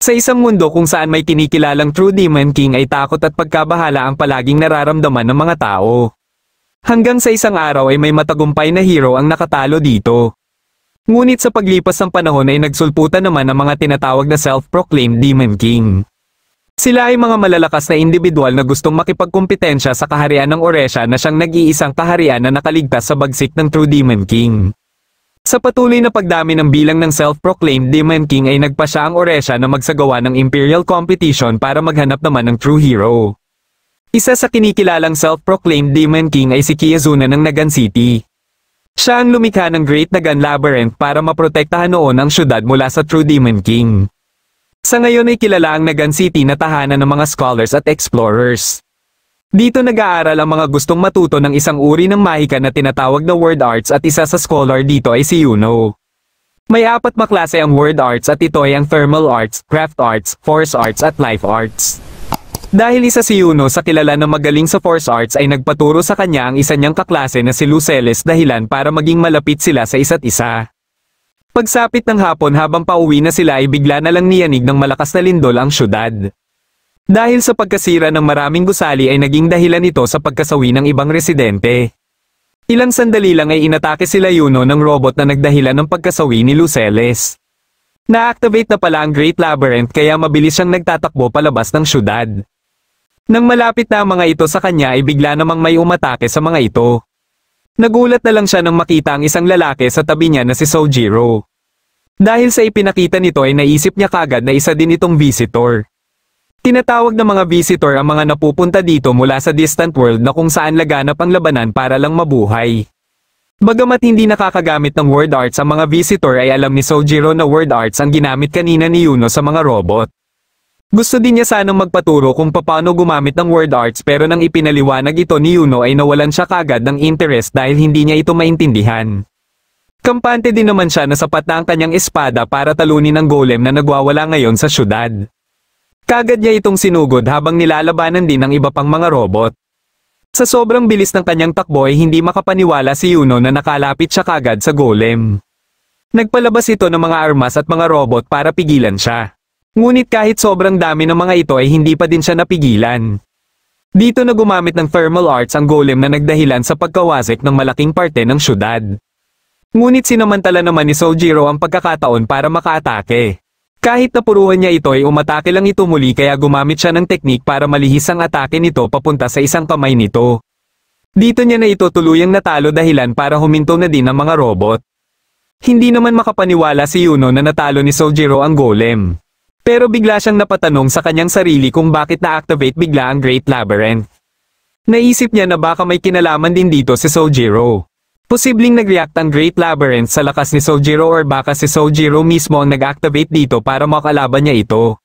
Sa isang mundo kung saan may kinikilalang True Demon King ay takot at pagkabahala ang palaging nararamdaman ng mga tao. Hanggang sa isang araw ay may matagumpay na hero ang nakatalo dito. Ngunit sa paglipas ng panahon ay nagsulputan naman ang mga tinatawag na self-proclaimed Demon King. Sila ay mga malalakas na individual na gustong makipagkumpetensya sa kaharian ng Oresha na siyang nag-iisang kaharian na nakaligtas sa bagsik ng True Demon King. Sa patuloy na pagdami ng bilang ng self-proclaimed Demon King ay nagpa siya ang Oresha na magsagawa ng Imperial Competition para maghanap naman ng true hero. Isa sa kinikilalang self-proclaimed Demon King ay si Kiyazuna ng Nagan City. Siya ang lumikha ng Great Nagan Labyrinth para maprotektahan noon ang syudad mula sa True Demon King. Sa ngayon ay kilala ang Nagan City na tahanan ng mga scholars at explorers. Dito nag-aaral ang mga gustong matuto ng isang uri ng mahika na tinatawag na word arts at isa sa scholar dito ay si Yuno. May apat na klase ang word arts at ito ay ang thermal arts, craft arts, force arts at life arts. Dahil isa si Yuno sa kilala na magaling sa force arts ay nagpaturo sa kanya ang isa niyang kaklase na si Luceles dahilan para maging malapit sila sa isa't isa. Pagsapit ng hapon habang pauwi na sila ay bigla na lang niyanig ng malakas na lindol ang syudad. Dahil sa pagkasira ng maraming gusali ay naging dahilan ito sa pagkasawi ng ibang residente. Ilang sandali lang ay inatake sila Yuno ng robot na nagdahilan ng pagkasawi ni Luceles. Na-activate na pala ang Great Labyrinth kaya mabilis siyang nagtatakbo palabas ng syudad. Nang malapit na mga ito sa kanya ay bigla namang may umatake sa mga ito. Nagulat na lang siya nang makita ang isang lalaki sa tabi niya na si Sojiro. Dahil sa ipinakita nito ay naisip niya kagad na isa din itong visitor. Tinatawag ng mga visitor ang mga napupunta dito mula sa distant world na kung saan laganap ang labanan para lang mabuhay. Bagamat hindi nakakagamit ng word arts ang mga visitor ay alam ni Sojiro na word arts ang ginamit kanina ni Yuno sa mga robot. Gusto din niya sanang magpaturo kung paano gumamit ng word arts pero nang ipinaliwanag ito ni Yuno ay nawalan siya kagad ng interest dahil hindi niya ito maintindihan. Kampante din naman siya na sapat na ang kanyang espada para talunin ang golem na nagwawala ngayon sa syudad. Kagad niya itong sinugod habang nilalabanan din ng iba pang mga robot. Sa sobrang bilis ng kanyang takbo ay hindi makapaniwala si Yuno na nakalapit siya kagad sa golem. Nagpalabas ito ng mga armas at mga robot para pigilan siya. Ngunit kahit sobrang dami ng mga ito ay hindi pa din siya napigilan. Dito na gumamit ng thermal arts ang golem na nagdahilan sa pagkawasik ng malaking parte ng syudad. Ngunit sinamantala naman ni Soljiro ang pagkakataon para makaatake. Kahit napuruhan niya ito ay umatake lang ito muli kaya gumamit siya ng teknik para malihis ang atake nito papunta sa isang kamay nito. Dito niya na ito tuluyang natalo dahilan para huminto na din ang mga robot. Hindi naman makapaniwala si Yuno na natalo ni Soljiro ang golem. Pero bigla siyang napatanong sa kanyang sarili kung bakit na-activate bigla ang Great Labyrinth. Naisip niya na baka may kinalaman din dito si Soljiro. Posibleng nag-react ang Great Labyrinth sa lakas ni Sojiro or baka si Sojiro mismo ang nag-activate dito para makalaban niya ito.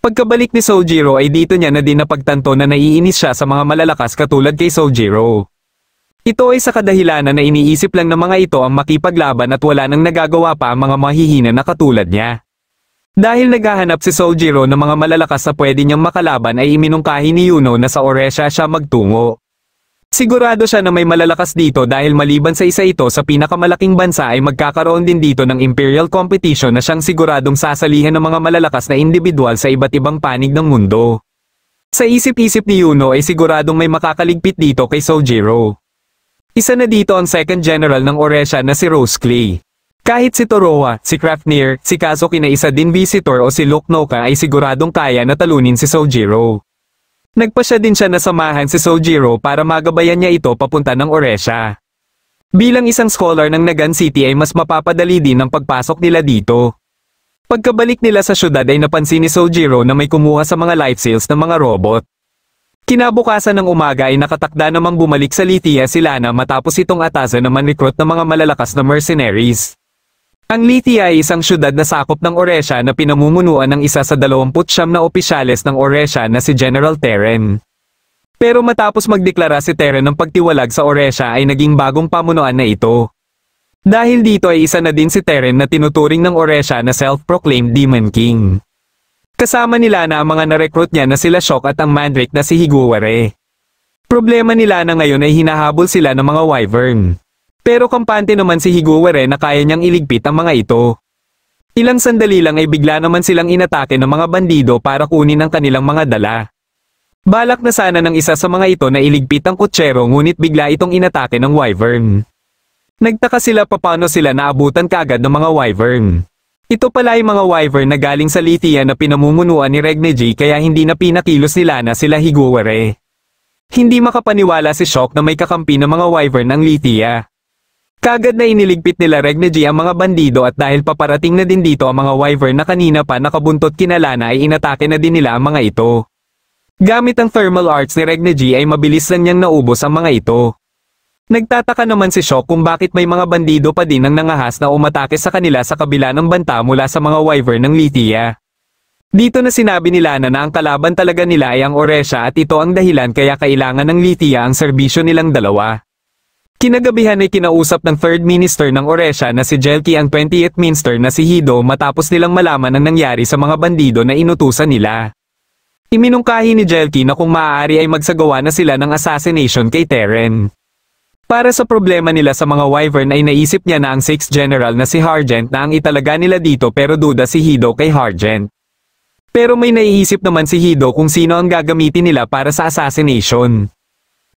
Pagkabalik ni Sojiro ay dito niya na din napagtanto na naiinis siya sa mga malalakas katulad kay Sojiro. Ito ay sa kadahilanan na iniisip lang ng mga ito ang makipaglaban at wala nang nagagawa pa ang mga mahihina na katulad niya. Dahil naghahanap si Sojiro ng mga malalakas na pwede niyang makalaban ay iminungkahi ni Yuno na sa Oresha siya magtungo. Sigurado siya na may malalakas dito dahil maliban sa isa ito sa pinakamalaking bansa ay magkakaroon din dito ng imperial competition na siyang siguradong sasalihan ng mga malalakas na individual sa iba't ibang panig ng mundo. Sa isip-isip ni Yuno ay siguradong may makakaligpit dito kay Sojiro. Isa na dito ang second general ng Oresha na si Rose Clay. Kahit si Toroa, si Kraftnir, si Kazuki na isa din visitor o si Loknoka ay siguradong kaya na talunin si Sojiro. Nagpa Nagpasya din siya na samahan si Sojiro para magabayan niya ito papunta ng Oresha. Bilang isang scholar ng Nagan City ay mas mapapadali din ang pagpasok nila dito. Pagkabalik nila sa syudad ay napansin ni Sojiro na may kumuha sa mga life sales ng mga robot. Kinabukasan ng umaga ay nakatakda namang bumalik sa Lithia sila Lana matapos itong atasan na recruit ng mga malalakas na mercenaries. Ang Liti ay isang syudad na sakop ng Oresia na pinamumunuan ng isa sa 29 na opisyales ng Oresia na si General Terren. Pero matapos magdeklara si Terren ng pagtiwalag sa Oresia ay naging bagong pamunuan na ito. Dahil dito ay isa na din si Terren na tinuturing ng Oresia na self-proclaimed Demon King. Kasama nila na ang mga narekrut niya na sila Shock at ang Mandrake na si Higuware. Problema nila na ngayon ay hinahabol sila ng mga Wyvern. Pero kampante naman si Higuere na kaya niyang iligpit ang mga ito. Ilang sandali lang ay bigla naman silang inatake ng mga bandido para kunin ang kanilang mga dala. Balak na sana ng isa sa mga ito na iligpit ang kutsero ngunit bigla itong inatake ng wyvern. Nagtaka sila papano sila naabutan kaagad ng mga wyvern. Ito pala ay mga wyvern na galing sa Lithia na pinamumunuan ni Regne G kaya hindi na pinakilos nila na sila higuwere. Hindi makapaniwala si Shock na may kakampi ng mga wyvern ng Lithia. Kagad na iniligpit nila Regne G ang mga bandido at dahil paparating na din dito ang mga wyvern na kanina pa nakabuntot kinalana ay inatake na din nila ang mga ito. Gamit ang thermal arts ni Regne G ay mabilis na niyang naubos ang mga ito. Nagtataka naman si Shock kung bakit may mga bandido pa din ang nangahas na umatake sa kanila sa kabila ng banta mula sa mga wyvern ng Lithia. Dito na sinabi ni Lana na ang kalaban talaga nila ay ang Oresha at ito ang dahilan kaya kailangan ng Lithia ang serbisyo nilang dalawa. Kinagabihan ay kinausap ng third Minister ng Oresha na si Jelky ang 20th Minister na si Hido matapos nilang malaman ang nangyari sa mga bandido na inutusan nila. Iminungkahi ni Jelky na kung maaari ay magsagawa na sila ng assassination kay Teren. Para sa problema nila sa mga Wyvern ay naisip niya na ang 6th General na si Hargent na ang italaga nila dito pero duda si Hido kay Hargent. Pero may naiisip naman si Hido kung sino ang gagamitin nila para sa assassination.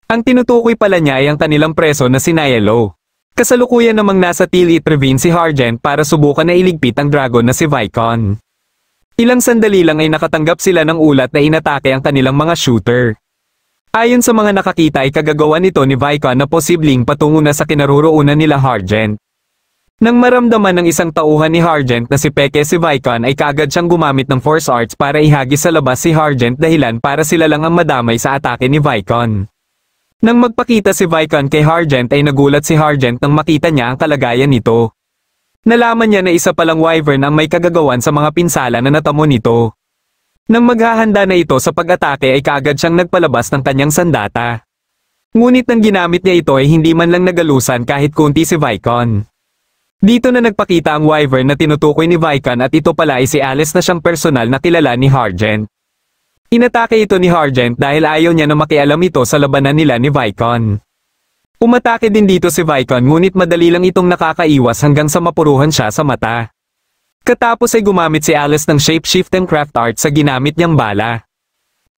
Ang tinutukoy pala niya ay ang kanilang preso na si Nyelo. Kasalukuyan namang nasa Tilit Ravine si Hargent para subukan na iligpit ang dragon na si Vicon. Ilang sandali lang ay nakatanggap sila ng ulat na inatake ang kanilang mga shooter. Ayon sa mga nakakita ay kagagawa nito ni Vicon na posibleng patungo na sa kinaroroonan nila Hargent. Nang maramdaman ng isang tauhan ni Hargent na si Peke si Vicon ay kagad siyang gumamit ng Force Arts para ihagis sa labas si Hargent dahilan para sila lang ang madamay sa atake ni Vicon. Nang magpakita si Viscount kay Hargent ay nagulat si Hargent nang makita niya ang kalagayan nito. Nalaman niya na isa palang wyvern ang may kagagawan sa mga pinsala na natamo nito. Nang maghahanda na ito sa pag-atake ay kaagad siyang nagpalabas ng kanyang sandata. Ngunit nang ginamit niya ito ay hindi man lang nagalusan kahit kunti si Vicon. Dito na nagpakita ang wyvern na tinutukoy ni Vicon at ito pala ay si Alice na siyang personal na kilala ni Hargent. Inatake ito ni Hargent dahil ayaw niya na makialam ito sa labanan nila ni Vicon. Umatake din dito si Vicon ngunit madali lang itong nakakaiwas hanggang sa mapuruhan siya sa mata. Katapos ay gumamit si Alice ng shapeshift and craft art sa ginamit niyang bala.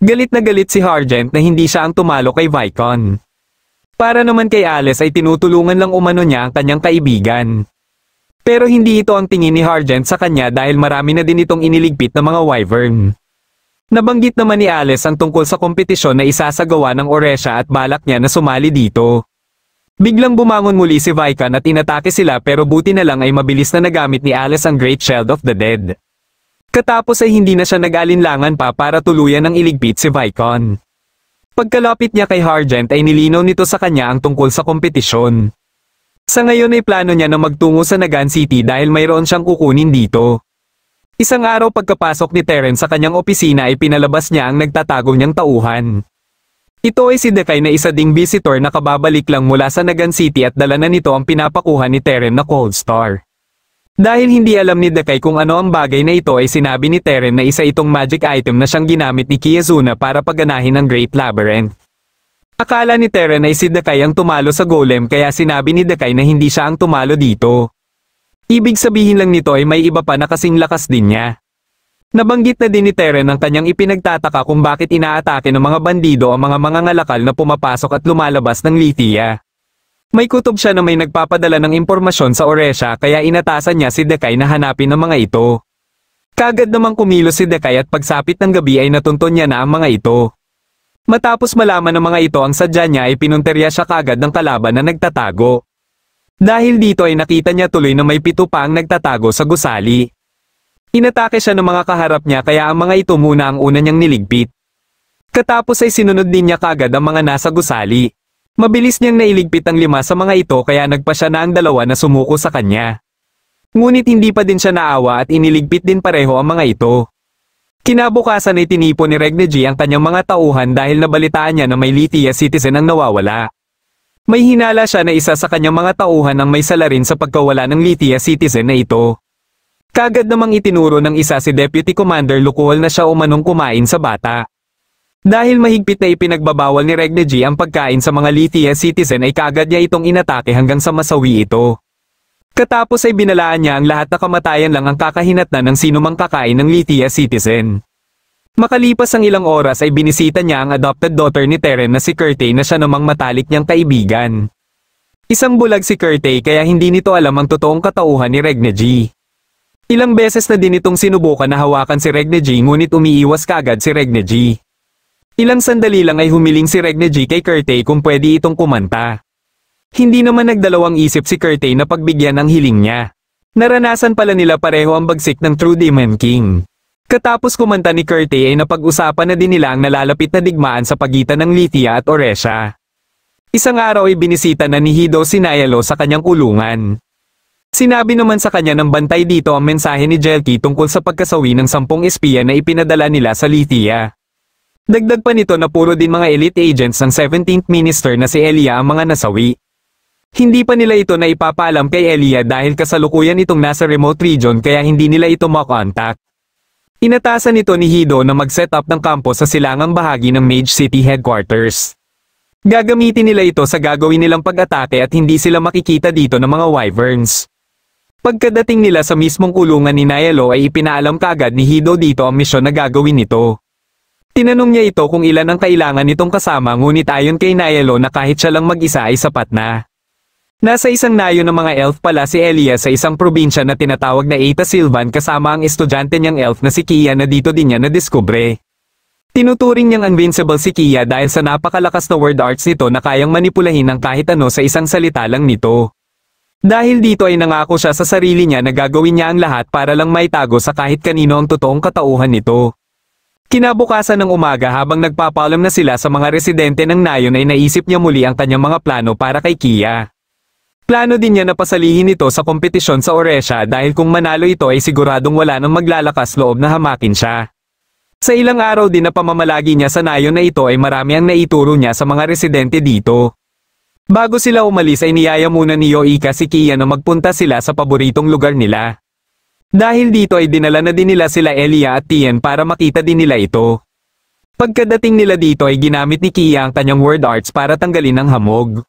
Galit na galit si Hargent na hindi siya ang tumalo kay Vicon. Para naman kay Alice ay tinutulungan lang umano niya ang kanyang kaibigan. Pero hindi ito ang tingin ni Hargent sa kanya dahil marami na din itong iniligpit na mga wyvern. Nabanggit naman ni Alice ang tungkol sa kompetisyon na isasagawa ng Oresha at balak niya na sumali dito. Biglang bumangon muli si Vikan at inatake sila pero buti na lang ay mabilis na nagamit ni Alice ang Great Shield of the Dead. Katapos ay hindi na siya nag-alinlangan pa para tuluyan ng iligpit si Vicon. Pagkalapit niya kay Hargent ay nilinaw nito sa kanya ang tungkol sa kompetisyon. Sa ngayon ay plano niya na magtungo sa Nagan City dahil mayroon siyang kukunin dito. Isang araw pagkapasok ni Terence sa kanyang opisina ay pinalabas niya ang nagtatago niyang tauhan. Ito ay si Dekay na isa ding visitor na kababalik lang mula sa Nagan City at dala na nito ang pinapakuha ni Teren na Cold Star. Dahil hindi alam ni Dekay kung ano ang bagay na ito ay sinabi ni Teren na isa itong magic item na siyang ginamit ni Kiyazuna para pagganahin ang Great Labyrinth. Akala ni Teren ay si Dekay ang tumalo sa golem kaya sinabi ni Dekay na hindi siya ang tumalo dito. Ibig sabihin lang nito ay may iba pa na kasing lakas din niya. Nabanggit na din ni Teren ang kanyang ipinagtataka kung bakit inaatake ng mga bandido ang mga mangangalakal na pumapasok at lumalabas ng Lithia. May kutob siya na may nagpapadala ng impormasyon sa Oresha kaya inatasan niya si Dekay na hanapin ang mga ito. Kagad namang kumilos si Dekay at pagsapit ng gabi ay natunton niya na ang mga ito. Matapos malaman ng mga ito ang sadya niya ay pinunterya siya kagad ng kalaban na nagtatago. Dahil dito ay nakita niya tuloy na may pito pa ang nagtatago sa gusali. Inatake siya ng mga kaharap niya kaya ang mga ito muna ang una niyang niligpit. Katapos ay sinunod din niya kagad ang mga nasa gusali. Mabilis niyang nailigpit ang lima sa mga ito kaya nagpa siya na ang dalawa na sumuko sa kanya. Ngunit hindi pa din siya naawa at iniligpit din pareho ang mga ito. Kinabukasan ay tinipo ni Regneji ang kanyang mga tauhan dahil nabalitaan niya na may Lithia citizen ang nawawala. May hinala siya na isa sa kanyang mga tauhan ang may salarin sa pagkawala ng Litia citizen na ito. Kagad namang itinuro ng isa si Deputy Commander Lukuhol na siya umanong kumain sa bata. Dahil mahigpit na ipinagbabawal ni Regne G ang pagkain sa mga Litia citizen ay kagad niya itong inatake hanggang sa masawi ito. Katapos ay binalaan niya ang lahat na kamatayan lang ang kakahinatnan ng sinumang kakain ng Litia citizen. Makalipas ang ilang oras ay binisita niya ang adopted daughter ni Teren na si Curtay na siya namang matalik niyang kaibigan. Isang bulag si Curtay kaya hindi nito alam ang totoong katauhan ni Regne G. Ilang beses na din itong sinubukan na hawakan si Regne G ngunit umiiwas kagad si Regne G. Ilang sandali lang ay humiling si Regne G kay Curtay kung pwede itong kumanta. Hindi naman nagdalawang isip si Curtay na pagbigyan ng hiling niya. Naranasan pala nila pareho ang bagsik ng True Demon King. Katapos kumanta ni Curti ay napag-usapan na din nila ang nalalapit na digmaan sa pagitan ng Lithia at Oresha. Isang araw ay binisita na ni Hido si Nayalo sa kanyang ulungan. Sinabi naman sa kanya ng bantay dito ang mensahe ni Jelky tungkol sa pagkasawi ng sampung espiya na ipinadala nila sa Lithia. Dagdag pa nito na puro din mga elite agents ng 17th minister na si Elia ang mga nasawi. Hindi pa nila ito na ipapaalam kay Elia dahil kasalukuyan itong nasa remote region kaya hindi nila ito makontakt. Inatasan nito ni Hido na mag-set up ng kampo sa silangang bahagi ng Mage City Headquarters. Gagamitin nila ito sa gagawin nilang pag-atake at hindi sila makikita dito ng mga wyverns. Pagkadating nila sa mismong kulungan ni Nayalo ay ipinaalam kaagad ni Hido dito ang misyon na gagawin nito. Tinanong niya ito kung ilan ang kailangan nitong kasama ngunit ayon kay Nayalo na kahit siya lang mag-isa ay sapat na. Nasa isang nayo ng mga elf pala si Elia sa isang probinsya na tinatawag na Eta Silvan kasama ang estudyante niyang elf na si Kia na dito din niya nadiskubre. Tinuturing niyang invincible si Kia dahil sa napakalakas na word arts nito na kayang manipulahin ng kahit ano sa isang salita lang nito. Dahil dito ay nangako siya sa sarili niya na gagawin niya ang lahat para lang maitago sa kahit kanino ang totoong katauhan nito. Kinabukasan ng umaga habang nagpapalam na sila sa mga residente ng Nayon ay naisip niya muli ang kanyang mga plano para kay Kia. Plano din niya na pasalihin ito sa kompetisyon sa Oresha dahil kung manalo ito ay siguradong wala nang maglalakas loob na hamakin siya. Sa ilang araw din na pamamalagi niya sa nayon na ito ay marami ang naituro niya sa mga residente dito. Bago sila umalis ay niyaya muna ni Yoika si Kia na magpunta sila sa paboritong lugar nila. Dahil dito ay dinala na din nila sila Elia at Tien para makita din nila ito. Pagkadating nila dito ay ginamit ni Kia ang kanyang word arts para tanggalin ang hamog.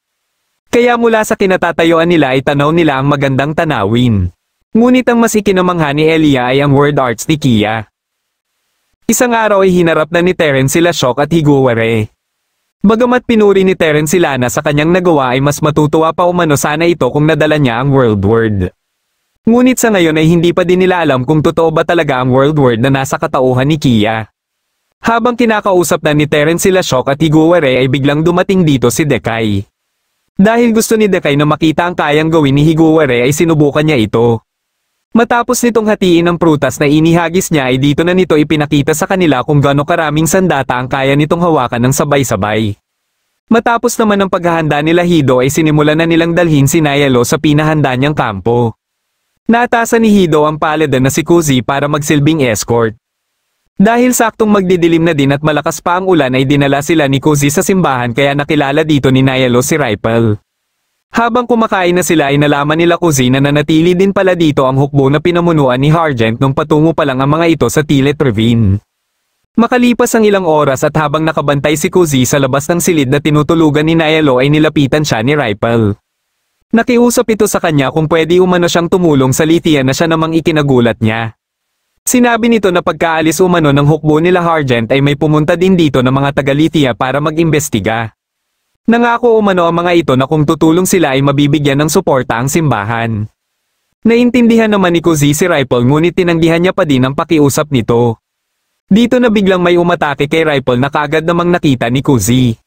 Kaya mula sa kinatatayuan nila ay tanaw nila ang magandang tanawin. Ngunit ang mas ikinamangha ni Elia ay ang word arts ni Kia. Isang araw ay hinarap na ni Terence sila Shock at Higuware. Bagamat pinuri ni Terence si Lana sa kanyang nagawa ay mas matutuwa pa umano sana ito kung nadala niya ang world word. Ngunit sa ngayon ay hindi pa din nila alam kung totoo ba talaga ang world word na nasa katauhan ni Kia. Habang kinakausap na ni Terence sila Shock at Higuware ay biglang dumating dito si Dekai. Dahil gusto ni Dekay na makita ang kayang gawin ni Higuware ay sinubukan niya ito. Matapos nitong hatiin ang prutas na inihagis niya ay dito na nito ipinakita sa kanila kung gaano karaming sandata ang kaya nitong hawakan ng sabay-sabay. Matapos naman ang paghahanda nila Hido ay sinimulan na nilang dalhin si Nayalo sa pinahanda niyang kampo. Natasan ni Hido ang palada na si Kuzi para magsilbing escort. Dahil saktong magdidilim na din at malakas pa ang ulan ay dinala sila ni Cozy sa simbahan kaya nakilala dito ni Nayalo si Rifle. Habang kumakain na sila ay nalaman nila Cozy na nanatili din pala dito ang hukbo na pinamunuan ni Hargent nung patungo pa lang ang mga ito sa Tilet Ravine. Makalipas ang ilang oras at habang nakabantay si Cozy sa labas ng silid na tinutulugan ni Nayalo ay nilapitan siya ni Rifle. Nakiusap ito sa kanya kung pwede umano siyang tumulong sa litian na siya namang ikinagulat niya. Sinabi nito na pagkaalis umano ng hukbo nila Hargent ay may pumunta din dito ng mga taga-Lithia para mag-imbestiga. Nangako umano ang mga ito na kung tutulong sila ay mabibigyan ng suporta ang simbahan. Naintindihan naman ni Kuzi si Rifle ngunit tinanggihan niya pa din ang pakiusap nito. Dito na biglang may umatake kay Rifle na kaagad namang nakita ni Kuzi.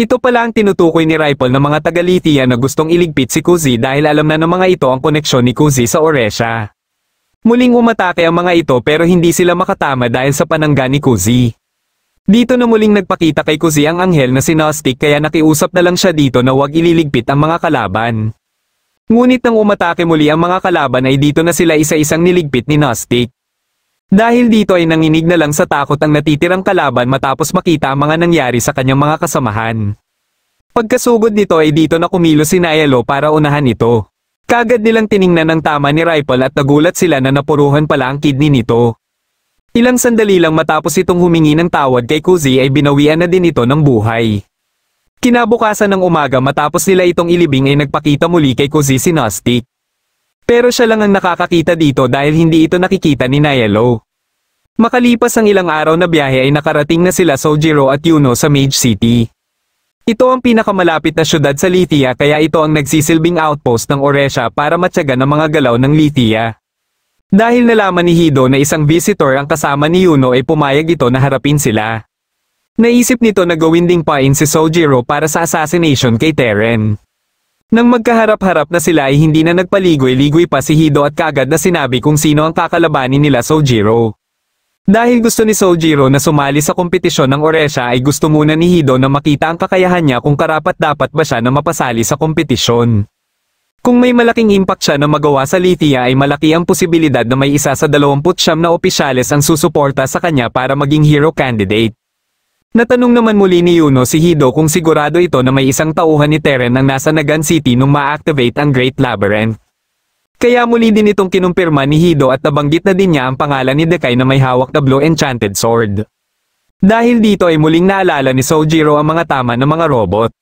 Ito pala ang tinutukoy ni Rifle ng mga taga-Lithia na gustong iligpit si Kuzi dahil alam na ng mga ito ang koneksyon ni Kuzi sa Oresha. Muling umatake ang mga ito pero hindi sila makatama dahil sa panangga ni Kuzi. Dito na muling nagpakita kay Kuzi ang anghel na si Gnostic kaya nakiusap na lang siya dito na huwag ililigpit ang mga kalaban. Ngunit nang umatake muli ang mga kalaban ay dito na sila isa-isang niligpit ni Gnostic. Dahil dito ay nanginig na lang sa takot ang natitirang kalaban matapos makita ang mga nangyari sa kanyang mga kasamahan. Pagkasugod nito ay dito na kumilo si Nayalo para unahan ito. Kagad nilang tiningnan ang tama ni Rifle at nagulat sila na napuruhan pala ang kidney nito. Ilang sandali lang matapos itong humingi ng tawad kay Kuzi ay binawian na din ito ng buhay. Kinabukasan ng umaga matapos nila itong ilibing ay nagpakita muli kay Kuzi si Gnostic. Pero siya lang ang nakakakita dito dahil hindi ito nakikita ni Nayelo. Makalipas ang ilang araw na biyahe ay nakarating na sila Sojiro at Yuno sa Mage City. Ito ang pinakamalapit na syudad sa Lithia kaya ito ang nagsisilbing outpost ng Oresha para matyagan ang mga galaw ng Lithia. Dahil nalaman ni Hido na isang visitor ang kasama ni Yuno ay pumayag ito na harapin sila. Naisip nito na gawin ding pain si Sojiro para sa assassination kay Teren. Nang magkaharap-harap na sila ay hindi na nagpaligoy-ligoy pa si Hido at kagad na sinabi kung sino ang kakalabanin nila Sojiro. Dahil gusto ni Sojiro na sumali sa kompetisyon ng Oresha ay gusto muna ni Hido na makita ang kakayahan niya kung karapat dapat ba siya na mapasali sa kompetisyon. Kung may malaking impact siya na magawa sa Lithia ay malaki ang posibilidad na may isa sa 29 na opisyales ang susuporta sa kanya para maging hero candidate. Natanong naman muli ni Yuno si Hido kung sigurado ito na may isang tauhan ni Teren ang nasa Nagan City nung ma-activate ang Great Labyrinth. Kaya muli din itong kinumpirma ni Hido at nabanggit na din niya ang pangalan ni Dekai na may hawak na Blue Enchanted Sword. Dahil dito ay muling naalala ni Sojiro ang mga tama ng mga robot.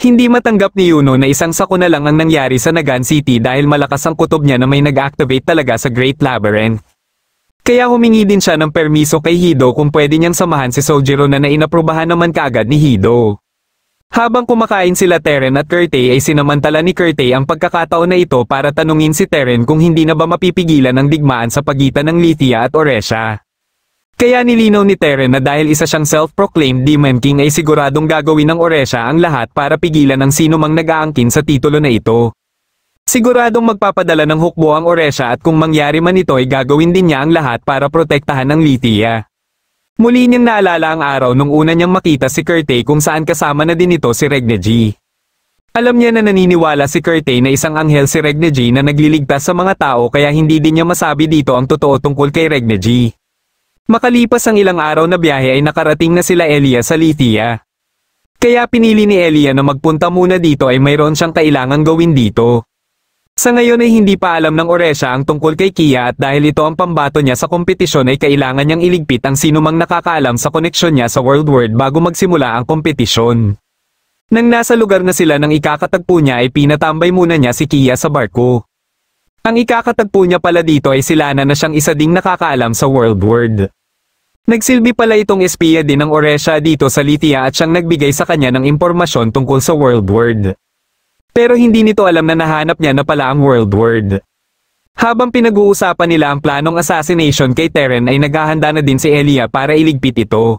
Hindi matanggap ni Yuno na isang sako na lang ang nangyari sa Nagan City dahil malakas ang kutob niya na may nag-activate talaga sa Great Labyrinth. Kaya humingi din siya ng permiso kay Hido kung pwede niyang samahan si Sojiro na nainaprubahan naman kaagad ni Hido. Habang kumakain sila Teren at Curtay ay sinamantala ni Curtay ang pagkakataon na ito para tanungin si Teren kung hindi na ba mapipigilan ang digmaan sa pagitan ng Lithia at Oresha. Kaya nilinaw ni Teren na dahil isa siyang self-proclaimed Demon King ay siguradong gagawin ng Oresha ang lahat para pigilan ang sino mang nag-aangkin sa titulo na ito. Siguradong magpapadala ng hukbo ang Oresha at kung mangyari man ito ay gagawin din niya ang lahat para protektahan ang Lithia. Muli niyang naalala ang araw nung una niyang makita si Curtay kung saan kasama na din ito si Regne G. Alam niya na naniniwala si Curtay na isang anghel si Regne G na nagliligtas sa mga tao kaya hindi din niya masabi dito ang totoo tungkol kay Regne G. Makalipas ang ilang araw na biyahe ay nakarating na sila Elia sa Lithia. Kaya pinili ni Elia na magpunta muna dito ay mayroon siyang kailangang gawin dito. Sa ngayon ay hindi pa alam ng Oresha ang tungkol kay Kia at dahil ito ang pambato niya sa kompetisyon ay kailangan niyang iligpit ang sinumang nakakaalam sa koneksyon niya sa World World bago magsimula ang kompetisyon. Nang nasa lugar na sila ng ikakatagpo niya ay pinatambay muna niya si Kia sa barko. Ang ikakatagpo niya pala dito ay sila na na siyang isa ding nakakaalam sa World World. Nagsilbi pala itong espiya din ng Oresha dito sa Lithia at siyang nagbigay sa kanya ng impormasyon tungkol sa World World. Pero hindi nito alam na nahanap niya na pala ang world word. Habang pinag-uusapan nila ang planong assassination kay Teren ay naghahanda na din si Elia para iligpit ito.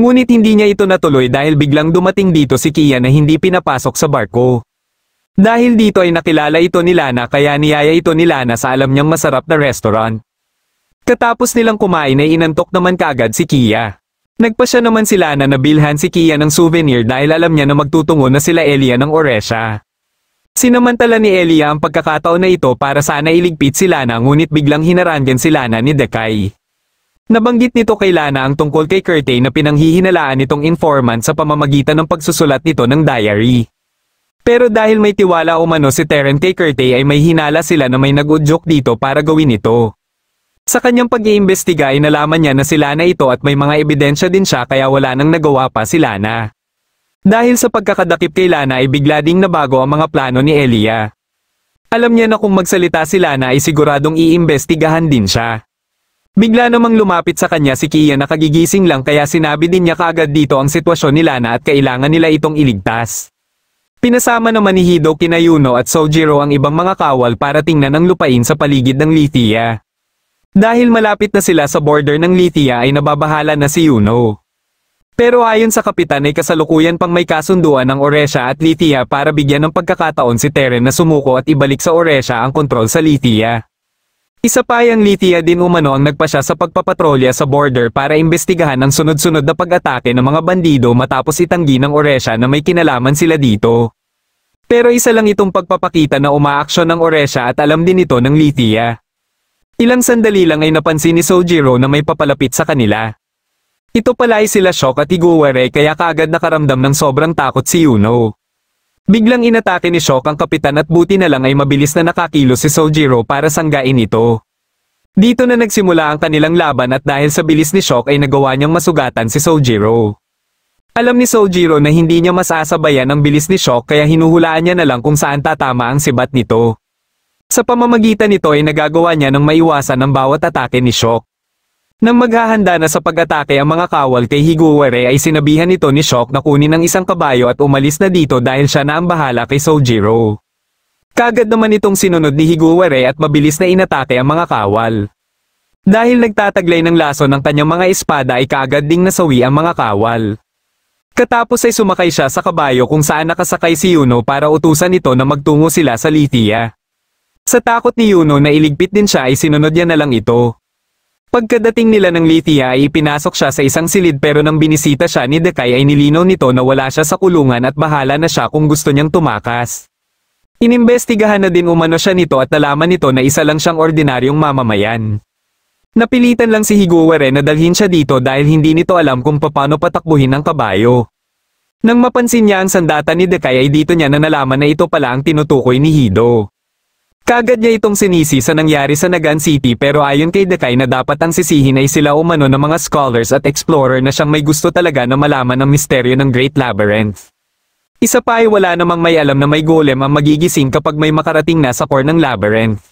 Ngunit hindi niya ito natuloy dahil biglang dumating dito si Kia na hindi pinapasok sa barko. Dahil dito ay nakilala ito ni Lana kaya niyaya ito ni Lana sa alam niyang masarap na restaurant. Katapos nilang kumain ay inantok naman kagad si Kia. Nagpa siya naman sila na nabilhan si Kia ng souvenir dahil alam niya na magtutungo na sila Elia ng Oresha. Sinamantala ni Elia ang pagkakataon na ito para sana iligpit si Lana ngunit biglang hinarangan si Lana ni Dekai. Nabanggit nito kay Lana ang tungkol kay Curtay na pinanghihinalaan nitong informant sa pamamagitan ng pagsusulat nito ng diary. Pero dahil may tiwala umano si Terren kay Curtay ay may hinala sila na may nag-udyok dito para gawin ito. Sa kanyang pag-iimbestiga ay nalaman niya na si Lana ito at may mga ebidensya din siya kaya wala nang nagawa pa si Lana. Dahil sa pagkakadakip kay Lana ay bigla ding nabago ang mga plano ni Elia. Alam niya na kung magsalita si Lana ay siguradong iimbestigahan din siya. Bigla namang lumapit sa kanya si Kia na kagigising lang kaya sinabi din niya kaagad dito ang sitwasyon ni Lana at kailangan nila itong iligtas. Pinasama naman ni Hido Kinayuno at Sojiro ang ibang mga kawal para tingnan ang lupain sa paligid ng Lithia. Dahil malapit na sila sa border ng Lithia ay nababahala na si Yuno. Pero ayon sa kapitan ay kasalukuyan pang may kasunduan ng Oresha at Lithia para bigyan ng pagkakataon si Teren na sumuko at ibalik sa Oresha ang kontrol sa Lithia. Isa pa yung Lithia din umano ang nagpasya sa pagpapatrolya sa border para imbestigahan ang sunod-sunod na pag-atake ng mga bandido matapos itanggi ng Oresha na may kinalaman sila dito. Pero isa lang itong pagpapakita na umaaksyon ng Oresha at alam din ito ng Lithia. Ilang sandali lang ay napansin ni Sojiro na may papalapit sa kanila. Ito pala ay sila Shock at Iguware kaya kaagad nakaramdam ng sobrang takot si Yuno. Biglang inatake ni Shock ang kapitan at buti na lang ay mabilis na nakakilos si Sojiro para sanggain ito. Dito na nagsimula ang kanilang laban at dahil sa bilis ni Shock ay nagawa niyang masugatan si Sojiro. Alam ni Sojiro na hindi niya masasabayan ang bilis ni Shock kaya hinuhulaan niya na lang kung saan tatama ang sibat nito. Sa pamamagitan nito ay nagagawa niya ng maiwasan ang bawat atake ni Shock. Nang maghahanda na sa pag-atake ang mga kawal kay Higuware ay sinabihan nito ni Shock na kunin ang isang kabayo at umalis na dito dahil siya na ang bahala kay Sojiro. Kagad naman itong sinunod ni Higuware at mabilis na inatake ang mga kawal. Dahil nagtataglay ng laso ng kanyang mga espada ay kaagad ding nasawi ang mga kawal. Katapos ay sumakay siya sa kabayo kung saan nakasakay si Yuno para utusan ito na magtungo sila sa Lithia. Sa takot ni Yuno na iligpit din siya ay sinunod niya na lang ito. Pagkadating nila ng Lithia ay ipinasok siya sa isang silid pero nang binisita siya ni Dekay ay nilino nito na wala siya sa kulungan at bahala na siya kung gusto niyang tumakas. Inimbestigahan na din umano siya nito at nalaman nito na isa lang siyang ordinaryong mamamayan. Napilitan lang si Higuwere na dalhin siya dito dahil hindi nito alam kung paano patakbuhin ang kabayo. Nang mapansin niya ang sandata ni Dekay ay dito niya na nalaman na ito pala ang tinutukoy ni Hido. Kagad niya itong sinisi sa nangyari sa Nagan City pero ayon kay Dekay na dapat ang sisihin ay sila umano ng mga scholars at explorer na siyang may gusto talaga na malaman ang misteryo ng Great Labyrinth. Isa pa ay wala namang may alam na may golem ang magigising kapag may makarating na sa core ng labyrinth.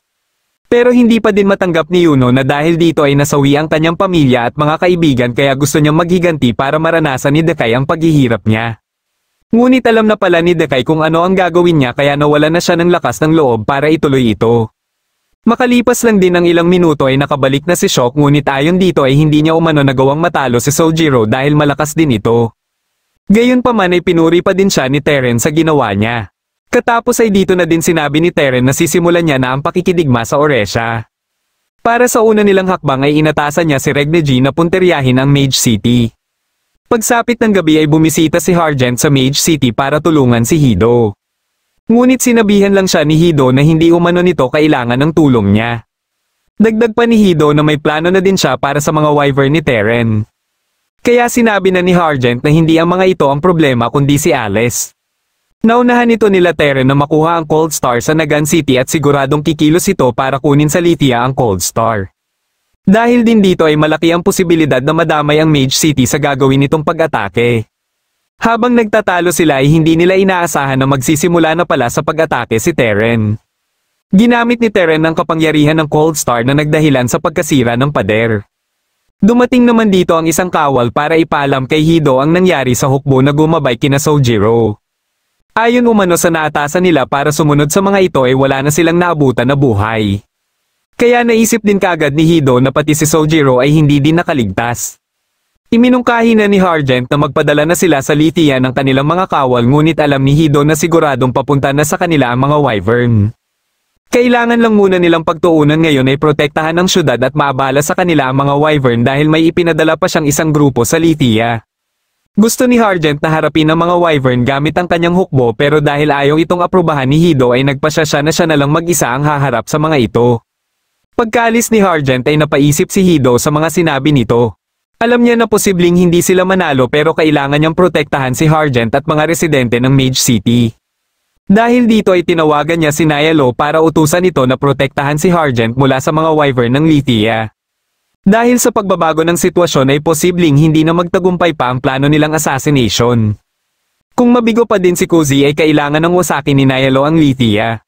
Pero hindi pa din matanggap ni Yuno na dahil dito ay nasawi ang kanyang pamilya at mga kaibigan kaya gusto niyang maghiganti para maranasan ni Dekay ang paghihirap niya. Ngunit alam na pala ni Dekay kung ano ang gagawin niya kaya nawala na siya ng lakas ng loob para ituloy ito. Makalipas lang din ng ilang minuto ay nakabalik na si Shock ngunit ayon dito ay hindi niya umano nagawang matalo si Sojiro dahil malakas din ito. Gayunpaman ay pinuri pa din siya ni Teren sa ginawa niya. Katapos ay dito na din sinabi ni Teren na sisimulan niya na ang pakikidigma sa Oresha. Para sa una nilang hakbang ay inatasan niya si Regneji na punteryahin ang Mage City. Pagsapit ng gabi ay bumisita si Hargent sa Mage City para tulungan si Hido. Ngunit sinabihan lang siya ni Hido na hindi umano nito kailangan ng tulong niya. Dagdag pa ni Hido na may plano na din siya para sa mga wyvern ni Teren. Kaya sinabi na ni Hargent na hindi ang mga ito ang problema kundi si Alice. Naunahan ito nila Teren na makuha ang Cold Star sa Nagan City at siguradong kikilos ito para kunin sa Lithia ang Cold Star. Dahil din dito ay malaki ang posibilidad na madamay ang Mage City sa gagawin nitong pag-atake. Habang nagtatalo sila ay hindi nila inaasahan na magsisimula na pala sa pag-atake si Terren. Ginamit ni Terren ang kapangyarihan ng Cold Star na nagdahilan sa pagkasira ng pader. Dumating naman dito ang isang kawal para ipalam kay Hido ang nangyari sa hukbo na gumabay kina Sojiro. Ayon umano sa naatasan nila para sumunod sa mga ito ay wala na silang naabutan na buhay. Kaya naisip din kaagad ni Hido na pati si Sojiro ay hindi din nakaligtas. Iminungkahi na ni Hargent na magpadala na sila sa Lithia ng kanilang mga kawal ngunit alam ni Hido na siguradong papunta na sa kanila ang mga wyvern. Kailangan lang muna nilang pagtuunan ngayon ay protektahan ang syudad at maabala sa kanila ang mga wyvern dahil may ipinadala pa siyang isang grupo sa Lithia. Gusto ni Hargent na harapin ang mga wyvern gamit ang kanyang hukbo pero dahil ayaw itong aprubahan ni Hido ay nagpasya siya na siya na lang mag-isa ang haharap sa mga ito. Pagkalis ni Hargent ay napaisip si Hido sa mga sinabi nito. Alam niya na posibleng hindi sila manalo pero kailangan niyang protektahan si Hargent at mga residente ng Mage City. Dahil dito ay tinawagan niya si Nayalo para utusan ito na protektahan si Hargent mula sa mga wyvern ng Lithia. Dahil sa pagbabago ng sitwasyon ay posibleng hindi na magtagumpay pa ang plano nilang assassination. Kung mabigo pa din si Kuzi ay kailangan ng wasakin ni Nayalo ang Lithia.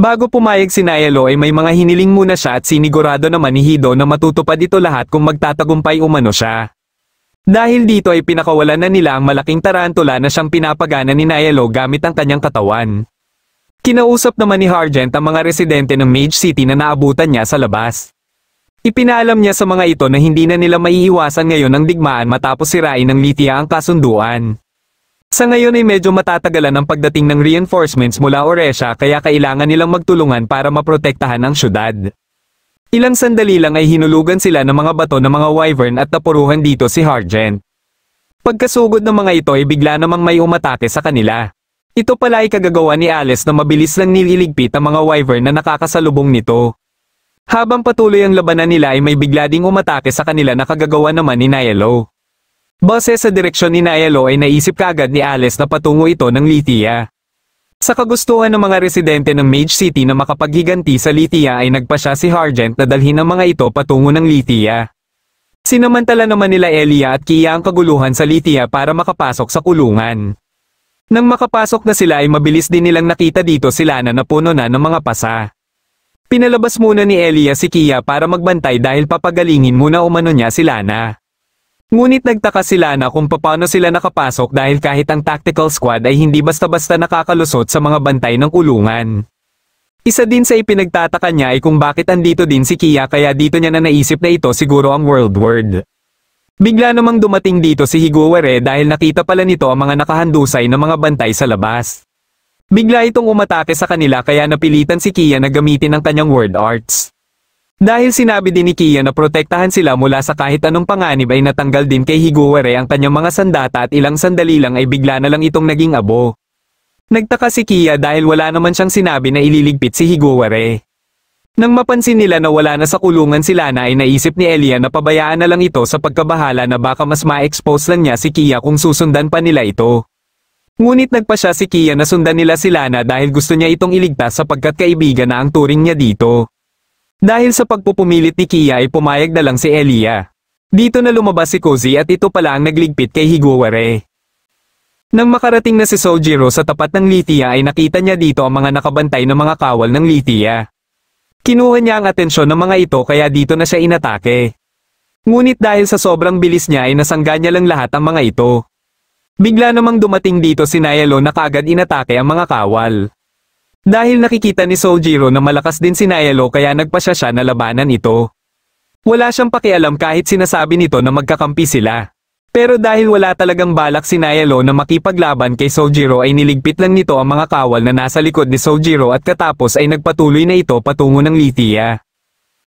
Bago pumayag si Nayelo ay may mga hiniling muna siya at sinigurado na manihido na matutupad ito lahat kung magtatagumpay umano siya. Dahil dito ay pinakawalan na nila ang malaking tarantula na siyang pinapagana ni Nayelo gamit ang kanyang katawan. Kinausap naman ni Hargent ang mga residente ng Mage City na naabutan niya sa labas. Ipinalam niya sa mga ito na hindi na nila maiiwasan ngayon ang digmaan matapos sirain ng Lithia ang kasunduan. Sa ngayon ay medyo matatagalan ang pagdating ng reinforcements mula Oresha kaya kailangan nilang magtulungan para maprotektahan ang syudad. Ilang sandali lang ay hinulugan sila ng mga bato ng mga wyvern at napuruhan dito si Hargent. Pagkasugod ng mga ito ay bigla namang may umatake sa kanila. Ito pala ay kagagawa ni Alice na mabilis lang nililigpit ang mga wyvern na nakakasalubong nito. Habang patuloy ang labanan nila ay may bigla ding umatake sa kanila na kagagawa naman ni Nyelo. Base sa direksyon ni Nayalo ay naisip kaagad ni Alice na patungo ito ng Lithia. Sa kagustuhan ng mga residente ng Mage City na makapaghiganti sa Lithia ay nagpasya si Hargent na dalhin ang mga ito patungo ng Lithia. Sinamantala naman nila Elia at Kia ang kaguluhan sa Lithia para makapasok sa kulungan. Nang makapasok na sila ay mabilis din nilang nakita dito sila na napuno na ng mga pasa. Pinalabas muna ni Elia si Kia para magbantay dahil papagalingin muna umano niya si Lana. Ngunit nagtaka sila na kung paano sila nakapasok dahil kahit ang tactical squad ay hindi basta-basta nakakalusot sa mga bantay ng kulungan. Isa din sa ipinagtataka niya ay kung bakit andito din si Kia kaya dito niya na naisip na ito siguro ang world word. Bigla namang dumating dito si Higuwere dahil nakita pala nito ang mga nakahandusay ng mga bantay sa labas. Bigla itong umatake sa kanila kaya napilitan si Kia na gamitin ang kanyang word arts. Dahil sinabi din ni Kia na protektahan sila mula sa kahit anong panganib ay natanggal din kay Higuwere ang kanyang mga sandata at ilang sandali lang ay bigla na lang itong naging abo. Nagtaka si Kia dahil wala naman siyang sinabi na ililigpit si Higuwere. Nang mapansin nila na wala na sa kulungan sila na ay naisip ni Elia na pabayaan na lang ito sa pagkabahala na baka mas ma-expose lang niya si Kia kung susundan pa nila ito. Ngunit nagpa siya si Kia na sundan nila si Lana dahil gusto niya itong iligtas sapagkat kaibigan na ang turing niya dito. Dahil sa pagpupumilit ni Kia ay pumayag na lang si Elia. Dito na lumabas si Cozy at ito pala ang nagligpit kay Higuware. Nang makarating na si Sojiro sa tapat ng Lithia ay nakita niya dito ang mga nakabantay ng mga kawal ng Lithia. Kinuha niya ang atensyon ng mga ito kaya dito na siya inatake. Ngunit dahil sa sobrang bilis niya ay nasangga niya lang lahat ang mga ito. Bigla namang dumating dito si Nayalo na kaagad inatake ang mga kawal. Dahil nakikita ni Soljiro na malakas din si Naelo kaya nagpa siya siya na labanan ito. Wala siyang pakialam kahit sinasabi nito na magkakampi sila. Pero dahil wala talagang balak si Naelo na makipaglaban kay Soljiro ay niligpit lang nito ang mga kawal na nasa likod ni Soljiro at katapos ay nagpatuloy na ito patungo ng Lithia.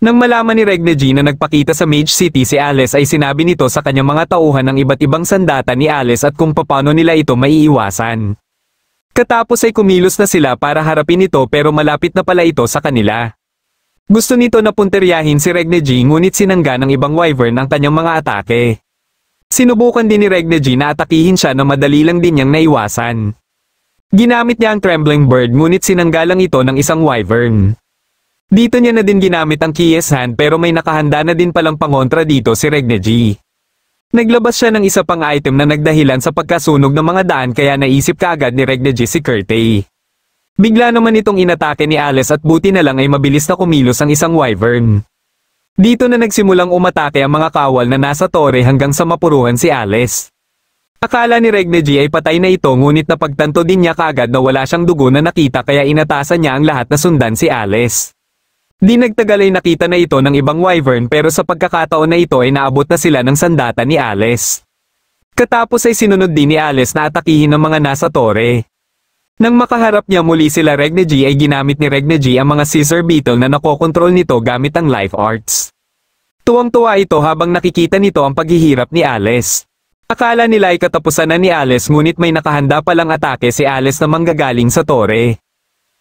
Nang malaman ni Regneji na nagpakita sa Mage City si Alice ay sinabi nito sa kanyang mga tauhan ng iba't ibang sandata ni Alice at kung paano nila ito maiiwasan. Katapos ay kumilos na sila para harapin ito pero malapit na pala ito sa kanila. Gusto nito na punteryahin si Regneji ngunit sinangga ng ibang wyvern ang kanyang mga atake. Sinubukan din ni Regneji na atakihin siya na madali lang din niyang naiwasan. Ginamit niya ang trembling bird ngunit sinanggalang ito ng isang wyvern. Dito niya na din ginamit ang Kies Hand pero may nakahanda na din palang pangontra dito si Regneji. Naglabas siya ng isa pang item na nagdahilan sa pagkasunog ng mga daan kaya naisip kaagad ni Regnagy si Curtay. Eh. Bigla naman itong inatake ni Alice at buti na lang ay mabilis na kumilos ang isang wyvern. Dito na nagsimulang umatake ang mga kawal na nasa tore hanggang sa mapuruhan si Alice. Akala ni Regnagy ay patay na ito ngunit napagtanto din niya kaagad na wala siyang dugo na nakita kaya inatasan niya ang lahat na sundan si Alice. Di nagtagal ay nakita na ito ng ibang wyvern pero sa pagkakataon na ito ay naabot na sila ng sandata ni Alice. Katapos ay sinunod din ni Alice na atakihin ng mga nasa tore. Nang makaharap niya muli sila Regne G ay ginamit ni Regne G ang mga scissor beetle na nakokontrol nito gamit ang life arts. Tuwang-tuwa ito habang nakikita nito ang paghihirap ni Alice. Akala nila ay katapusan na ni Alice ngunit may nakahanda palang atake si Alice na manggagaling sa tore.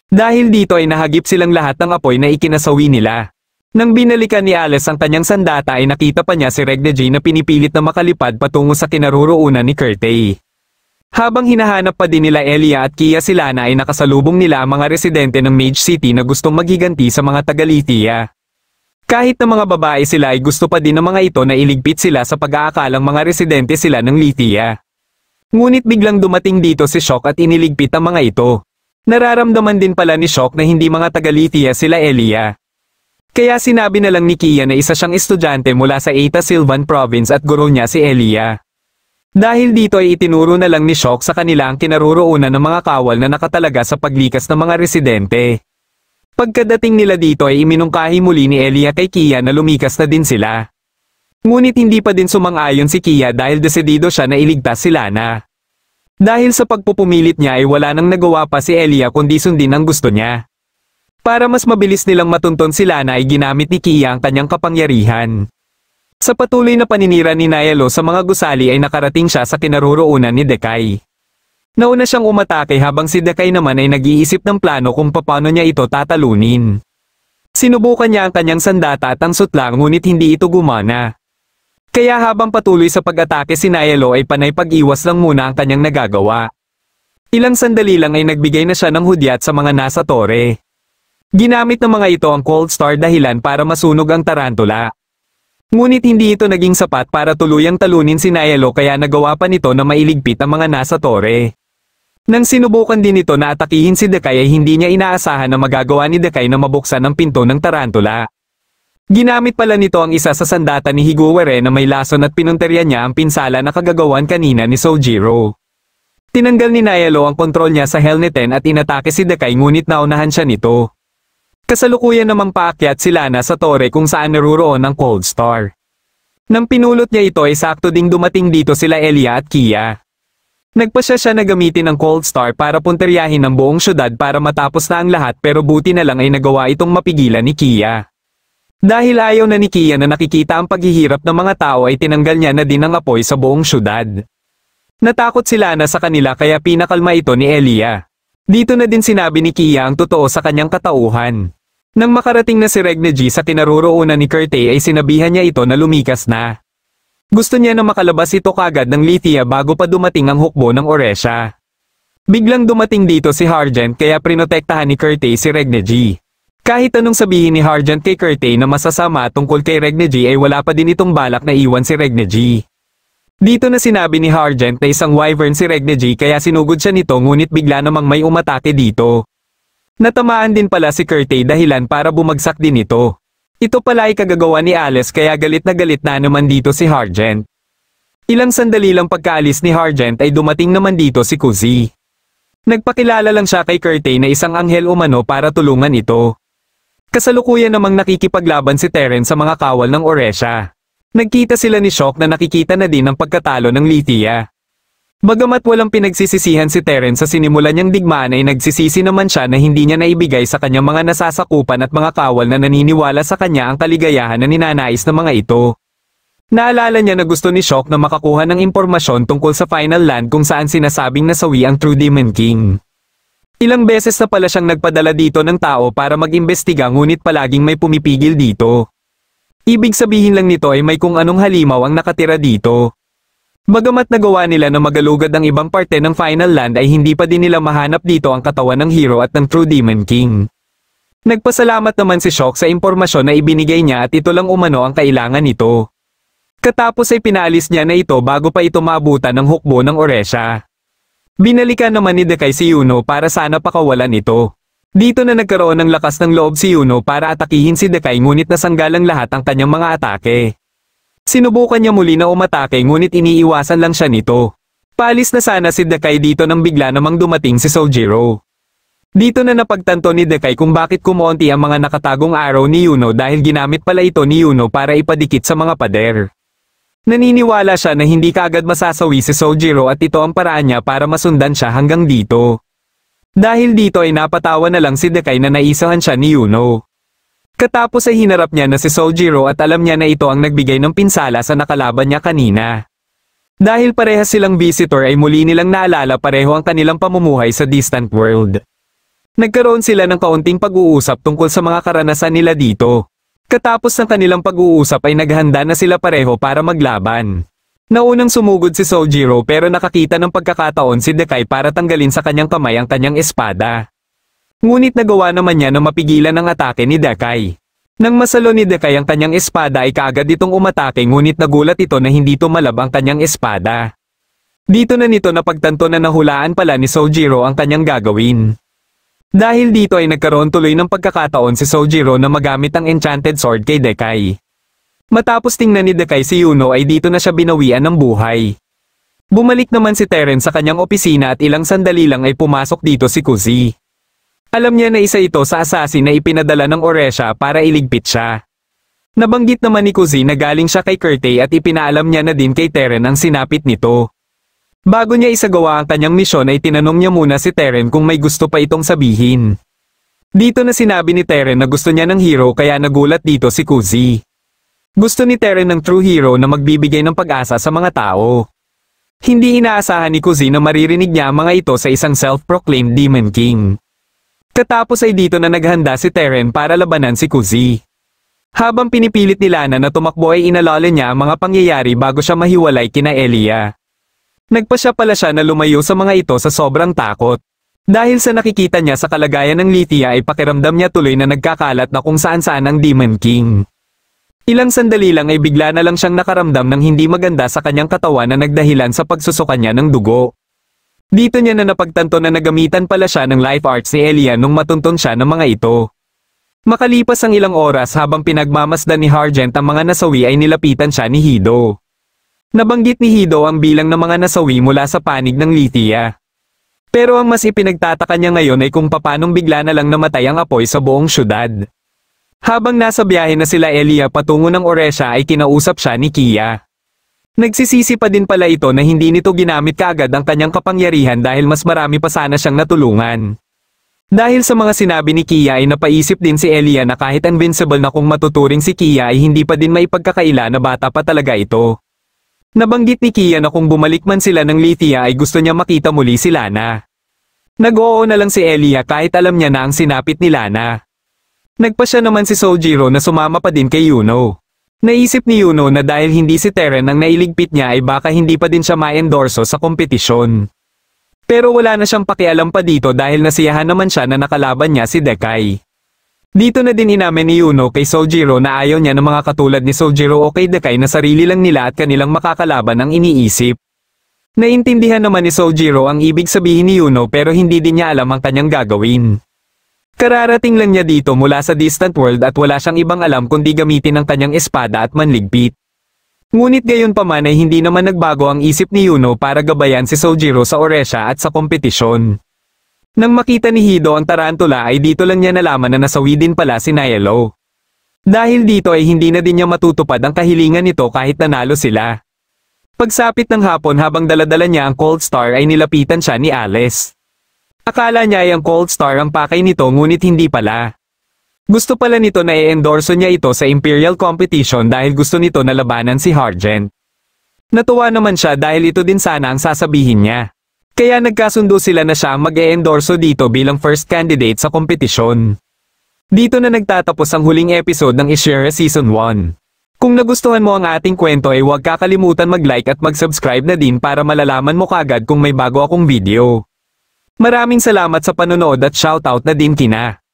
Dahil dito ay nahagip silang lahat ng apoy na ikinasawi nila. Nang binalikan ni Alice ang kanyang sandata ay nakita pa niya si Regne Jane na pinipilit na makalipad patungo sa kinaruroonan ni Curtay. Habang hinahanap pa din nila Elia at Kia si Lana ay nakasalubong nila ang mga residente ng Mage City na gustong maghiganti sa mga Tagalitia. Kahit na mga babae sila ay gusto pa din ng mga ito na iligpit sila sa pag-aakalang mga residente sila ng Litia. Ngunit biglang dumating dito si Shock at iniligpit ang mga ito. Nararamdaman din pala ni Shock na hindi mga taga-Lithia sila Elia. Kaya sinabi na lang ni Kia na isa siyang estudyante mula sa Eta Silvan Province at guro niya si Elia. Dahil dito ay itinuro na lang ni Shock sa kanila ang kinaruroonan ng mga kawal na nakatalaga sa paglikas ng mga residente. Pagkadating nila dito ay iminungkahi muli ni Elia kay Kia na lumikas na din sila. Ngunit hindi pa din sumang-ayon si Kia dahil desidido siya na iligtas si Lana. Dahil sa pagpupumilit niya ay wala nang nagawa pa si Elia kundi sundin ang gusto niya. Para mas mabilis nilang matunton si Lana ay ginamit ni Kia ang kanyang kapangyarihan. Sa patuloy na paninira ni Nayalo sa mga gusali ay nakarating siya sa kinaruroonan ni Dekay. Nauna siyang umatake habang si Dekay naman ay nag-iisip ng plano kung paano niya ito tatalunin. Sinubukan niya ang kanyang sandata at ang sutla ngunit hindi ito gumana. Kaya habang patuloy sa pag-atake si Nayelo ay panay pag-iwas lang muna ang kanyang nagagawa. Ilang sandali lang ay nagbigay na siya ng hudyat sa mga nasa tore. Ginamit ng mga ito ang cold star dahilan para masunog ang tarantula. Ngunit hindi ito naging sapat para tuluyang talunin si Nayelo kaya nagawa pa nito na mailigpit ang mga nasa tore. Nang sinubukan din ito na atakihin si Dekay ay hindi niya inaasahan na magagawa ni Dekay na mabuksan ang pinto ng tarantula. Ginamit pala nito ang isa sa sandata ni Higuwere na may lason at pinunterya niya ang pinsala na kagagawan kanina ni Sojiro. Tinanggal ni Nayalo ang kontrol niya sa Helneten at inatake si Dekai ngunit naunahan siya nito. Kasalukuyan namang paakyat sila na sa tore kung saan naruroon ang Cold Star. Nang pinulot niya ito ay sakto ding dumating dito sila Elia at Kia. Nagpasya siya na gamitin ang Cold Star para punteryahin ang buong syudad para matapos na ang lahat pero buti na lang ay nagawa itong mapigilan ni Kia. Dahil ayaw na ni Kia na nakikita ang paghihirap ng mga tao ay tinanggal niya na din ang apoy sa buong syudad. Natakot sila na sa kanila kaya pinakalma ito ni Elia. Dito na din sinabi ni Kia ang totoo sa kanyang katauhan. Nang makarating na si Regne sa kinaroroonan ni Curtay ay sinabihan niya ito na lumikas na. Gusto niya na makalabas ito kagad ng Lithia bago pa dumating ang hukbo ng Oresha. Biglang dumating dito si Hargent kaya prinotektahan ni Curtay si Regne kahit anong sabihin ni Harjan kay Curtay na masasama tungkol kay Regne G ay eh wala pa din itong balak na iwan si Regne G. Dito na sinabi ni Harjan na isang wyvern si Regne G kaya sinugod siya nito ngunit bigla namang may umatake dito. Natamaan din pala si Curtay dahilan para bumagsak din ito. Ito pala ay kagagawa ni Alice kaya galit na galit na naman dito si Harjan. Ilang sandali lang pagkaalis ni Harjan ay dumating naman dito si Kuzi. Nagpakilala lang siya kay Curtay na isang anghel umano para tulungan ito. Kasalukuyan namang nakikipaglaban si Teren sa mga kawal ng Oresha. Nagkita sila ni Shock na nakikita na din ang pagkatalo ng Lithia. Bagamat walang pinagsisisihan si Teren sa sinimula niyang digmaan ay nagsisisi naman siya na hindi niya naibigay sa kanyang mga nasasakupan at mga kawal na naniniwala sa kanya ang kaligayahan na ninanais ng mga ito. Naalala niya na gusto ni Shock na makakuha ng impormasyon tungkol sa Final Land kung saan sinasabing nasawi ang True Demon King. Ilang beses na pala siyang nagpadala dito ng tao para mag-imbestiga ngunit palaging may pumipigil dito. Ibig sabihin lang nito ay may kung anong halimaw ang nakatira dito. Bagamat nagawa nila na magalugad ang ibang parte ng Final Land ay hindi pa din nila mahanap dito ang katawan ng hero at ng True Demon King. Nagpasalamat naman si Shock sa impormasyon na ibinigay niya at ito lang umano ang kailangan nito. Katapos ay pinalis niya na ito bago pa ito maabutan ng hukbo ng Oresha. Binalikan naman ni Dekay si Yuno para sana pakawalan ito. Dito na nagkaroon ng lakas ng loob si Yuno para atakihin si Dekay ngunit nasanggalang lahat ang kanyang mga atake. Sinubukan niya muli na umatake ngunit iniiwasan lang siya nito. Palis na sana si Dekay dito nang bigla namang dumating si Sojiro. Dito na napagtanto ni Dekay kung bakit kumonti ang mga nakatagong araw ni Yuno dahil ginamit pala ito ni Yuno para ipadikit sa mga pader. Naniniwala siya na hindi kagad masasawi si Sojiro at ito ang paraan niya para masundan siya hanggang dito. Dahil dito ay napatawa na lang si Dekai na naisahan siya ni Yuno. Katapos ay hinarap niya na si Sojiro at alam niya na ito ang nagbigay ng pinsala sa nakalaban niya kanina. Dahil pareha silang visitor ay muli nilang naalala pareho ang kanilang pamumuhay sa distant world. Nagkaroon sila ng kaunting pag-uusap tungkol sa mga karanasan nila dito. Katapos ng kanilang pag-uusap ay naghanda na sila pareho para maglaban. Naunang sumugod si Sojiro pero nakakita ng pagkakataon si Dekai para tanggalin sa kanyang kamay ang kanyang espada. Ngunit nagawa naman niya na mapigilan ang atake ni Dekai. Nang masalo ni Dekai ang kanyang espada ay kaagad itong umatake ngunit nagulat ito na hindi tumalab ang kanyang espada. Dito na nito napagtanto na nahulaan pala ni Sojiro ang kanyang gagawin. Dahil dito ay nagkaroon tuloy ng pagkakataon si Sojiro na magamit ang enchanted sword kay Dekai. Matapos tingnan ni Dekai si Yuno ay dito na siya binawian ng buhay. Bumalik naman si Teren sa kanyang opisina at ilang sandali lang ay pumasok dito si Kuzi. Alam niya na isa ito sa assassin na ipinadala ng Oresha para iligpit siya. Nabanggit naman ni Kuzi na galing siya kay Curtay at ipinaalam niya na din kay Teren ang sinapit nito. Bago niya isagawa ang kanyang misyon ay tinanong niya muna si Teren kung may gusto pa itong sabihin. Dito na sinabi ni Teren na gusto niya ng hero kaya nagulat dito si Kuzi. Gusto ni Teren ng true hero na magbibigay ng pag-asa sa mga tao. Hindi inaasahan ni Kuzi na maririnig niya mga ito sa isang self-proclaimed Demon King. Katapos ay dito na naghanda si Teren para labanan si Kuzi. Habang pinipilit ni Lana na tumakbo ay inalala niya ang mga pangyayari bago siya mahiwalay kina Elia. Nagpasya pala siya na lumayo sa mga ito sa sobrang takot. Dahil sa nakikita niya sa kalagayan ng Lithia ay pakiramdam niya tuloy na nagkakalat na kung saan-saan ang Demon King. Ilang sandali lang ay bigla na lang siyang nakaramdam ng hindi maganda sa kanyang katawan na nagdahilan sa pagsusuka niya ng dugo. Dito niya na napagtanto na nagamitan pala siya ng life arts ni Elian nung matuntun siya ng mga ito. Makalipas ang ilang oras habang pinagmamasdan ni Hargent ang mga nasawi ay nilapitan siya ni Hido. Nabanggit ni Hido ang bilang ng mga nasawi mula sa panig ng Lithia. Pero ang mas ipinagtataka niya ngayon ay kung papanong bigla na lang namatay ang apoy sa buong syudad. Habang nasa biyahe na sila Elia patungo ng Oresha ay kinausap siya ni Kia. Nagsisisi pa din pala ito na hindi nito ginamit kaagad ang kanyang kapangyarihan dahil mas marami pa sana siyang natulungan. Dahil sa mga sinabi ni Kia ay napaisip din si Elia na kahit invincible na kung matuturing si Kia ay hindi pa din may pagkakaila na bata pa talaga ito. Nabanggit ni Kia na kung bumalik man sila ng Lithia ay gusto niya makita muli si Lana. Nag-oo na lang si Elia kahit alam niya na ang sinapit ni Lana. Nagpa siya naman si Soljiro na sumama pa din kay Yuno. Naisip ni Yuno na dahil hindi si Teren ang nailigpit niya ay baka hindi pa din siya ma-endorso sa kompetisyon. Pero wala na siyang pakialam pa dito dahil nasiyahan naman siya na nakalaban niya si Dekai. Dito na din inamin ni Yuno kay Sojiro na ayaw niya ng mga katulad ni Sojiro o kay Dekai na sarili lang nila at kanilang makakalaban ang iniisip. Naintindihan naman ni Sojiro ang ibig sabihin ni Yuno pero hindi din niya alam ang kanyang gagawin. Kararating lang niya dito mula sa distant world at wala siyang ibang alam kundi gamitin ang kanyang espada at manligpit. Ngunit gayon pa man ay hindi naman nagbago ang isip ni Yuno para gabayan si Sojiro sa Oresha at sa kompetisyon. Nang makita ni Hido ang tarantula ay dito lang niya nalaman na nasawi din pala si Nyelo. Dahil dito ay hindi na din niya matutupad ang kahilingan nito kahit nanalo sila. Pagsapit ng hapon habang daladala niya ang Cold Star ay nilapitan siya ni Alice. Akala niya ay ang Cold Star ang pakay nito ngunit hindi pala. Gusto pala nito na i-endorso niya ito sa Imperial Competition dahil gusto nito na labanan si Hargent. Natuwa naman siya dahil ito din sana ang sasabihin niya. Kaya nagkasundo sila na siya mag-e-endorso dito bilang first candidate sa kompetisyon. Dito na nagtatapos ang huling episode ng Ishira Season 1. Kung nagustuhan mo ang ating kwento ay eh, huwag kakalimutan mag-like at mag-subscribe na din para malalaman mo kagad kung may bago akong video. Maraming salamat sa panonood at shoutout na din kina.